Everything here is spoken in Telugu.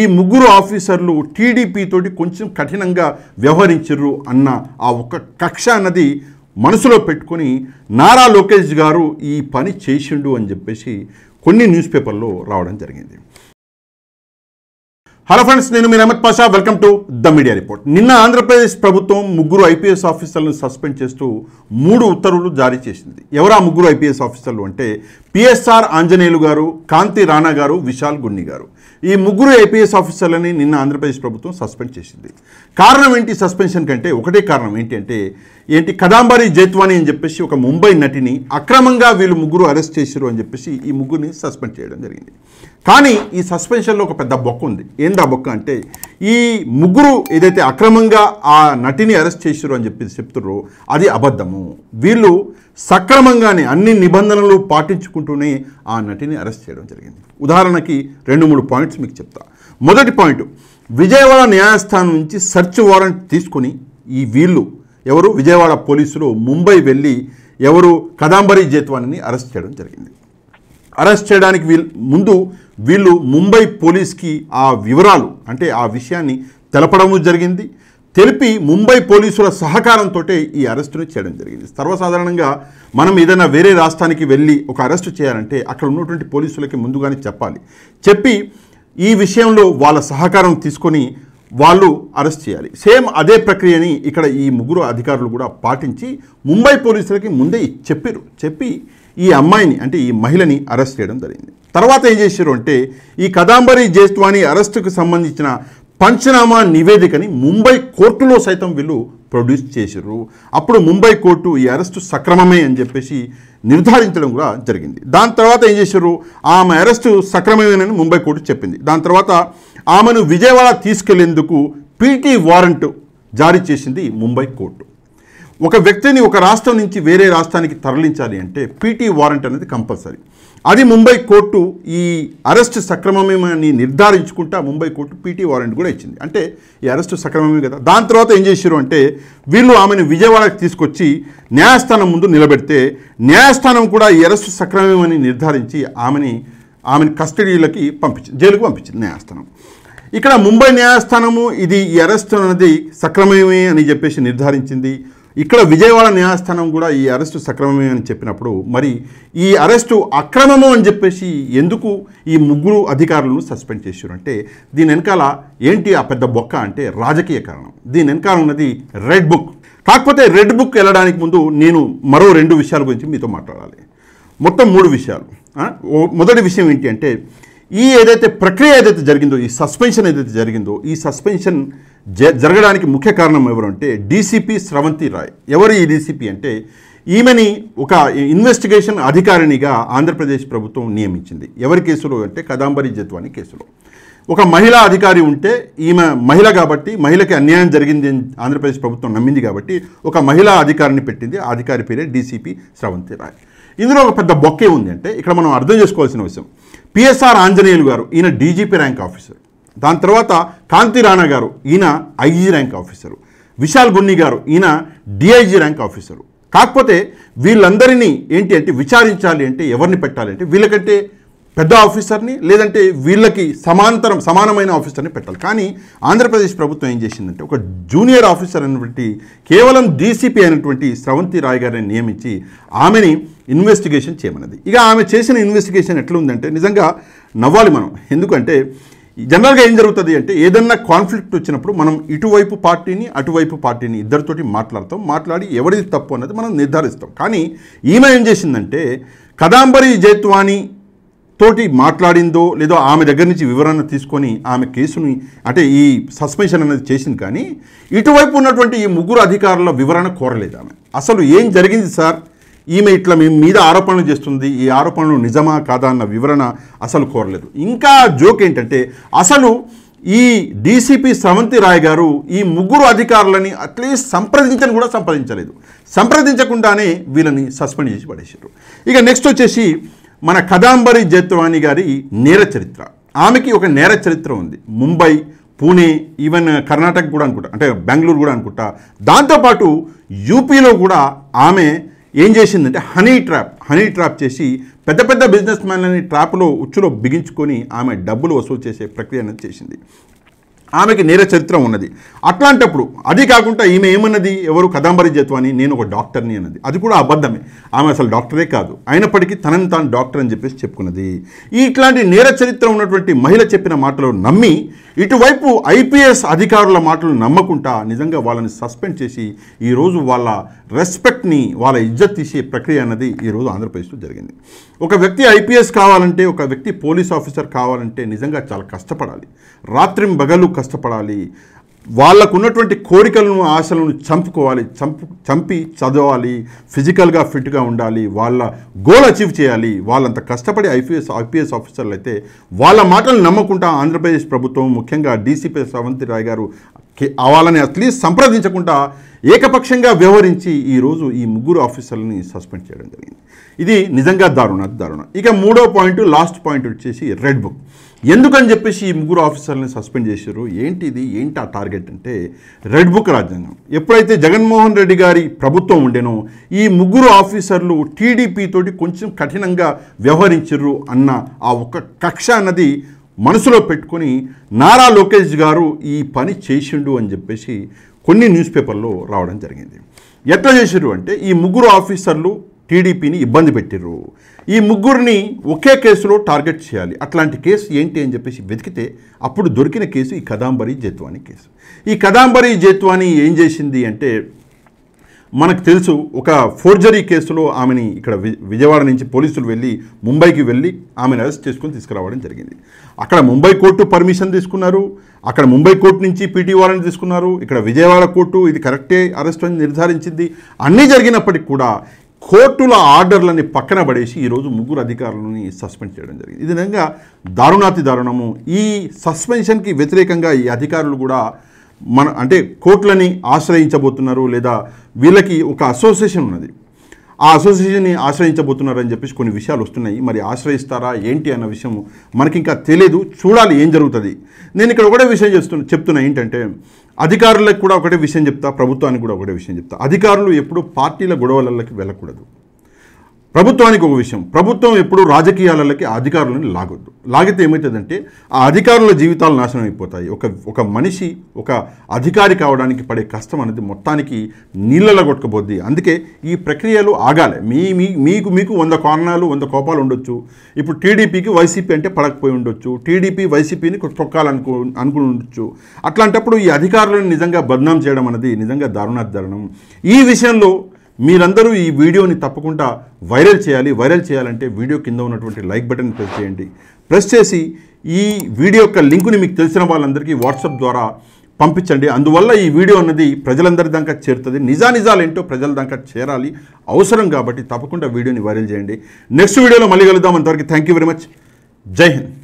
ఈ ముగ్గురు ఆఫీసర్లు టీడీపీతోటి కొంచెం కఠినంగా వ్యవహరించరు అన్న ఆ ఒక కక్ష అన్నది మనసులో పెట్టుకొని నారా లోకేష్ గారు ఈ పని చేసిండు అని చెప్పేసి కొన్ని న్యూస్ పేపర్లో రావడం జరిగింది హలో ఫ్రెండ్స్ నేను మీ Ahmed Pasha welcome to the media report నిన్న ఆంధ్రప్రదేశ్ ప్రభుత్వం ముగ్గురు ఐపీఎస్ ఆఫీసర్లను సస్పెండ్ చేస్తూ మూడు ఉత్తర్వులు జారీ చేసింది ఎవరా ముగ్గురు ఐపీఎస్ ఆఫీసర్లు అంటే పిఎస్ఆర్ ఆంజనేయులు గారు కాంతి రాణా గారు విశాల్ గున్ని గారు ఈ ముగ్గురు ఐపీఎస్ ఆఫీసర్లని నిన్న ఆంధ్రప్రదేశ్ ప్రభుత్వం సస్పెండ్ చేసింది కారణం ఏంటి సస్పెన్షన్ కంటే ఒకటే కారణం ఏంటి అంటే ఏంటి కదాంబరి జైత్వాణి అని చెప్పేసి ఒక ముంబై నటిని అక్రమంగా వీళ్ళు ముగ్గురు అరెస్ట్ చేశారు అని చెప్పేసి ఈ ముగ్గురిని సస్పెండ్ చేయడం జరిగింది కానీ ఈ సస్పెన్షన్లో ఒక పెద్ద బొక్క ఉంది ఏందా బొక్క అంటే ఈ ముగ్గురు ఏదైతే అక్రమంగా ఆ నటిని అరెస్ట్ చేశారు అని చెప్పి చెప్తున్నారో అది అబద్ధము వీళ్ళు సక్రమంగానే అన్ని నిబంధనలు పాటించుకుంటూనే ఆ నటిని అరెస్ట్ చేయడం జరిగింది ఉదాహరణకి రెండు మూడు పాయింట్స్ మీకు చెప్తా మొదటి పాయింట్ విజయవాడ న్యాయస్థానం నుంచి సెర్చ్ వారెంట్ తీసుకుని ఈ వీళ్ళు ఎవరు విజయవాడ పోలీసులు ముంబై వెళ్ళి ఎవరు కదాంబరి జేత్వానిని అరెస్ట్ చేయడం జరిగింది అరెస్ట్ చేయడానికి వీళ్ళు ముందు వీళ్ళు ముంబై పోలీస్కి ఆ వివరాలు అంటే ఆ విషయాన్ని తెలపడము జరిగింది తెలిపి ముంబై పోలీసుల సహకారంతో ఈ అరెస్టును చేయడం జరిగింది సర్వసాధారణంగా మనం ఏదైనా వేరే రాష్ట్రానికి వెళ్ళి ఒక అరెస్ట్ చేయాలంటే అక్కడ ఉన్నటువంటి పోలీసులకి ముందుగానే చెప్పాలి చెప్పి ఈ విషయంలో వాళ్ళ సహకారం తీసుకొని వాళ్ళు అరెస్ట్ చేయాలి సేమ్ అదే ప్రక్రియని ఇక్కడ ఈ ముగ్గురు అధికారులు కూడా పాటించి ముంబై పోలీసులకి ముందే చెప్పారు చెప్పి ఈ అమ్మాయిని అంటే ఈ మహిళని అరెస్ట్ చేయడం జరిగింది తర్వాత ఏం చేశారు అంటే ఈ కదాంబరి జైస్వాణి అరెస్టుకు సంబంధించిన పంచనామా నివేదికని ముంబై కోర్టులో సైతం వీళ్ళు ప్రొడ్యూస్ చేశారు అప్పుడు ముంబై కోర్టు ఈ అరెస్టు సక్రమమే అని చెప్పేసి నిర్ధారించడం కూడా జరిగింది దాని తర్వాత ఏం చేశారు ఆమె అరెస్టు సక్రమమేనని ముంబై కోర్టు చెప్పింది దాని తర్వాత ఆమెను విజయవాడ తీసుకెళ్లేందుకు పీటీ వారెంట్ జారీ చేసింది ముంబై కోర్టు ఒక వ్యక్తిని ఒక రాష్ట్రం నుంచి వేరే రాష్ట్రానికి తరలించాలి అంటే పీటీ వారెంట్ అనేది కంపల్సరీ అది ముంబై కోర్టు ఈ అరెస్ట్ సక్రమమేమని నిర్ధారించుకుంటా ముంబై కోర్టు పీటీ వారెంట్ కూడా ఇచ్చింది అంటే ఈ అరెస్టు సక్రమమే కదా దాని తర్వాత ఏం చేశారు అంటే వీళ్ళు ఆమెను విజయవాడకి తీసుకొచ్చి న్యాయస్థానం ముందు నిలబెడితే న్యాయస్థానం కూడా ఈ అరెస్టు సక్రమమేమని నిర్ధారించి ఆమెని ఆమెను కస్టడీలకి పంపించింది జైలుకు పంపించింది న్యాయస్థానం ఇక్కడ ముంబై న్యాయస్థానము ఇది ఈ అరెస్ట్ అనేది సక్రమమే అని చెప్పేసి నిర్ధారించింది ఇక్కడ విజయవాడ న్యాయస్థానం కూడా ఈ అరెస్టు సక్రమమే అని చెప్పినప్పుడు మరి ఈ అరెస్టు అక్రమము అని చెప్పేసి ఎందుకు ఈ ముగ్గురు అధికారులను సస్పెండ్ చేశారు అంటే దీని వెనకాల ఏంటి ఆ పెద్ద బొక్క అంటే రాజకీయ కారణం దీని వెనకాల ఉన్నది రెడ్ బుక్ కాకపోతే రెడ్ బుక్ వెళ్ళడానికి ముందు నేను మరో రెండు విషయాల గురించి మీతో మాట్లాడాలి మొత్తం మూడు విషయాలు మొదటి విషయం ఏంటి అంటే ఈ ఏదైతే ప్రక్రియ ఏదైతే జరిగిందో ఈ సస్పెన్షన్ ఏదైతే జరిగిందో ఈ సస్పెన్షన్ జరగడానికి ముఖ్య కారణం ఎవరంటే డీసీపీ స్రవంతి రాయ్ ఎవరు ఈ డీసీపీ అంటే ఈమెని ఒక ఇన్వెస్టిగేషన్ అధికారినిగా ఆంధ్రప్రదేశ్ ప్రభుత్వం నియమించింది ఎవరి కేసులో అంటే కదాంబరి జత్వాని కేసులో ఒక మహిళా అధికారి ఉంటే ఈమె మహిళ కాబట్టి మహిళకి అన్యాయం జరిగింది ఆంధ్రప్రదేశ్ ప్రభుత్వం నమ్మింది కాబట్టి ఒక మహిళా అధికారిని పెట్టింది ఆ అధికారి పేరే డీసీపీ స్రవంతి రాయ్ ఇందులో ఒక పెద్ద బొక్కే ఉంది అంటే ఇక్కడ మనం అర్థం చేసుకోవాల్సిన విషయం పిఎస్ఆర్ ఆంజనేయులు గారు ఈయన డీజీపీ ర్యాంక్ ఆఫీసర్ దాని తర్వాత కాంతి రాణా గారు ఈయన IG rank officer Vishal Gunni గారు ఈయన డిఐజీ ర్యాంక్ ఆఫీసరు కాకపోతే వీళ్ళందరినీ ఏంటి అంటే విచారించాలి అంటే ఎవరిని పెట్టాలి అంటే వీళ్ళకంటే పెద్ద ఆఫీసర్ని లేదంటే వీళ్ళకి సమాంతరం సమానమైన ఆఫీసర్ని పెట్టాలి కానీ ఆంధ్రప్రదేశ్ ప్రభుత్వం ఏం చేసిందంటే ఒక జూనియర్ ఆఫీసర్ అయినటువంటి కేవలం డీసీపీ అయినటువంటి స్రవంతి రాయ్ గారిని నియమించి ఆమెని ఇన్వెస్టిగేషన్ చేయమన్నది ఇక ఆమె చేసిన ఇన్వెస్టిగేషన్ ఎట్లుందంటే నిజంగా నవ్వాలి మనం ఎందుకంటే జనరల్గా ఏం జరుగుతుంది అంటే ఏదన్నా కాన్ఫ్లిక్ట్ వచ్చినప్పుడు మనం ఇటువైపు పార్టీని అటువైపు పార్టీని ఇద్దరితోటి మాట్లాడతాం మాట్లాడి ఎవరిది తప్పు అన్నది మనం నిర్ధారిస్తాం కానీ ఈమె ఏం చేసిందంటే కదాంబరి జైత్వాణి తోటి మాట్లాడిందో లేదో ఆమె దగ్గర నుంచి వివరణ తీసుకొని ఆమె కేసుని అంటే ఈ సస్పెన్షన్ అనేది చేసింది కానీ ఇటువైపు ఉన్నటువంటి ఈ ముగ్గురు అధికారుల వివరణ కోరలేదు ఆమె అసలు ఏం జరిగింది సార్ ఈమె ఇట్లా మీ మీద ఆరోపణలు చేస్తుంది ఈ ఆరోపణలు నిజమా కాదా అన్న వివరణ అసలు కోరలేదు ఇంకా జోక్ ఏంటంటే అసలు ఈ డీసీపీ స్రవంతి రాయ్ గారు ఈ ముగ్గురు అధికారులని అట్లీస్ట్ సంప్రదించని కూడా సంప్రదించలేదు సంప్రదించకుండానే వీళ్ళని సస్పెండ్ చేసి పడేశారు ఇక నెక్స్ట్ వచ్చేసి మన కదాంబరి జైత్వాణి గారి నేర చరిత్ర ఆమెకి ఒక నేర చరిత్ర ఉంది ముంబై పూణే ఈవెన్ కర్ణాటక కూడా అనుకుంటా అంటే బెంగళూరు కూడా అనుకుంటా దాంతోపాటు యూపీలో కూడా ఆమె ఏం చేసిందంటే హనీ ట్రాప్ హనీ ట్రాప్ చేసి పెద్ద పెద్ద బిజినెస్ మ్యాన్లని ట్రాప్లో ఉచ్చులో బిగించుకొని ఆమె డబ్బులు వసూలు చేసే ప్రక్రియ అనేది చేసింది ఆమెకి నేర చరిత్ర ఉన్నది అట్లాంటప్పుడు అది కాకుండా ఈమె ఏమన్నది ఎవరు కదంబరి అని నేను ఒక డాక్టర్ని అన్నది అది కూడా అబద్ధమే ఆమె అసలు డాక్టరే కాదు అయినప్పటికీ తనని తాను డాక్టర్ అని చెప్పేసి చెప్పుకున్నది ఈ ఇట్లాంటి నేర చరిత్ర ఉన్నటువంటి మహిళ చెప్పిన మాటలు నమ్మి ఇటువైపు ఐపీఎస్ అధికారుల మాటలు నమ్మకుండా నిజంగా వాళ్ళని సస్పెండ్ చేసి ఈరోజు వాళ్ళ రెస్పెక్ట్ని వాళ్ళ ఇజ్జత్ తీసే ప్రక్రియ అన్నది ఈరోజు ఆంధ్రప్రదేశ్లో జరిగింది ఒక వ్యక్తి ఐపీఎస్ కావాలంటే ఒక వ్యక్తి పోలీస్ ఆఫీసర్ కావాలంటే నిజంగా చాలా కష్టపడాలి రాత్రి బగలు కష్టపడాలి వాళ్ళకు ఉన్నటువంటి కోరికలను ఆశలను చంపుకోవాలి చంపు చంపి చదవాలి ఫిజికల్గా ఫిట్గా ఉండాలి వాళ్ళ గోల్ అచీవ్ చేయాలి వాళ్ళంత కష్టపడి ఐపీఎస్ ఐపీఎస్ ఆఫీసర్లు అయితే వాళ్ళ మాటలు నమ్మకుండా ఆంధ్రప్రదేశ్ ప్రభుత్వం ముఖ్యంగా డీసీపీ సవంతి రాయ్ గారు వాళ్ళని అట్లీస్ట్ సంప్రదించకుండా ఏకపక్షంగా వ్యవహరించి ఈరోజు ఈ ముగ్గురు ఆఫీసర్లని సస్పెండ్ చేయడం జరిగింది ఇది నిజంగా దారుణ దారుణ ఇక మూడో పాయింట్ లాస్ట్ పాయింట్ వచ్చేసి రెడ్ బుక్ ఎందుకని చెప్పేసి ఈ ముగ్గురు ఆఫీసర్ని సస్పెండ్ చేశారు ఏంటి ఇది ఏంటి ఆ టార్గెట్ అంటే రెడ్ బుక్ రాజ్యాంగం ఎప్పుడైతే జగన్మోహన్ రెడ్డి గారి ప్రభుత్వం ఉండేనో ఈ ముగ్గురు ఆఫీసర్లు టీడీపీ తోటి కొంచెం కఠినంగా వ్యవహరించరు అన్న ఆ ఒక కక్ష అన్నది మనసులో పెట్టుకొని నారా లోకేష్ గారు ఈ పని చేసిండు అని చెప్పేసి కొన్ని న్యూస్ పేపర్లో రావడం జరిగింది ఎట్లా చేశారు అంటే ఈ ముగ్గురు ఆఫీసర్లు టీడీపీని ఇబ్బంది పెట్టిర్రు ఈ ముగ్గురిని ఒకే కేసులో టార్గెట్ చేయాలి అట్లాంటి కేసు ఏంటి అని చెప్పేసి వెతికితే అప్పుడు దొరికిన కేసు ఈ కదాంబరి జేత్వాని కేసు ఈ కదాంబరి జేత్వాని ఏం చేసింది అంటే మనకు తెలుసు ఒక ఫోర్జరీ కేసులో ఆమెని ఇక్కడ విజయవాడ నుంచి పోలీసులు వెళ్ళి ముంబైకి వెళ్ళి ఆమెను అరెస్ట్ చేసుకుని తీసుకురావడం జరిగింది అక్కడ ముంబై కోర్టు పర్మిషన్ తీసుకున్నారు అక్కడ ముంబై కోర్టు నుంచి పీటీ వారెంట్ తీసుకున్నారు ఇక్కడ విజయవాడ కోర్టు ఇది కరెక్టే అరెస్ట్ అని నిర్ధారించింది అన్నీ జరిగినప్పటికీ కూడా కోర్టుల ఆర్డర్లని పక్కన పడేసి ఈరోజు ముగ్గురు అధికారులని సస్పెండ్ చేయడం జరిగింది ఈ విధంగా దారుణాతి దారుణము ఈ సస్పెన్షన్కి వ్యతిరేకంగా ఈ అధికారులు కూడా మన అంటే కోర్టులని ఆశ్రయించబోతున్నారు లేదా వీళ్ళకి ఒక అసోసియేషన్ ఉన్నది ఆ అసోసియేషన్ని ఆశ్రయించబోతున్నారని చెప్పేసి కొన్ని విషయాలు వస్తున్నాయి మరి ఆశ్రయిస్తారా ఏంటి అన్న విషయం మనకి ఇంకా తెలియదు చూడాలి ఏం జరుగుతుంది నేను ఇక్కడ ఒకటే విషయం చేస్తున్నా చెప్తున్నా ఏంటంటే అధికారులకు కూడా ఒకటే విషయం చెప్తా ప్రభుత్వానికి కూడా ఒకటే విషయం చెప్తా అధికారులు ఎప్పుడూ పార్టీల గొడవలకి వెళ్ళకూడదు ప్రభుత్వానికి ఒక విషయం ప్రభుత్వం ఎప్పుడు రాజకీయాలకి అధికారులను లాగొద్దు లాగితే ఏమవుతుందంటే ఆ అధికారుల జీవితాలు నాశనం అయిపోతాయి ఒక ఒక మనిషి ఒక అధికారి కావడానికి పడే కష్టం అనేది మొత్తానికి నీళ్ళలో కొట్టుకుపోద్ది అందుకే ఈ ప్రక్రియలు ఆగాలి మీ మీ మీకు మీకు వంద కారణాలు వంద కోపాలు ఉండొచ్చు ఇప్పుడు టీడీపీకి వైసీపీ అంటే పడకపోయి ఉండొచ్చు టీడీపీ వైసీపీని తొక్కాలనుకు అనుకుని ఉండొచ్చు అట్లాంటప్పుడు ఈ అధికారులను నిజంగా బద్నాం చేయడం అనేది నిజంగా దారుణాధారణం ఈ విషయంలో మీరందరూ ఈ వీడియోని తప్పకుండా వైరల్ చేయాలి వైరల్ చేయాలంటే వీడియో కింద ఉన్నటువంటి లైక్ బటన్ ప్రెస్ చేయండి ప్రెస్ చేసి ఈ వీడియో యొక్క లింకుని మీకు తెలిసిన వాళ్ళందరికీ వాట్సాప్ ద్వారా పంపించండి అందువల్ల ఈ వీడియో అన్నది ప్రజలందరి దాకా చేరుతుంది నిజానిజాలు ఏంటో ప్రజల దాకా చేరాలి అవసరం కాబట్టి తప్పకుండా వీడియోని వైరల్ చేయండి నెక్స్ట్ వీడియోలో మళ్ళీ కలుద్దాం అంతవరకు థ్యాంక్ యూ వెరీ మచ్ జై హింద్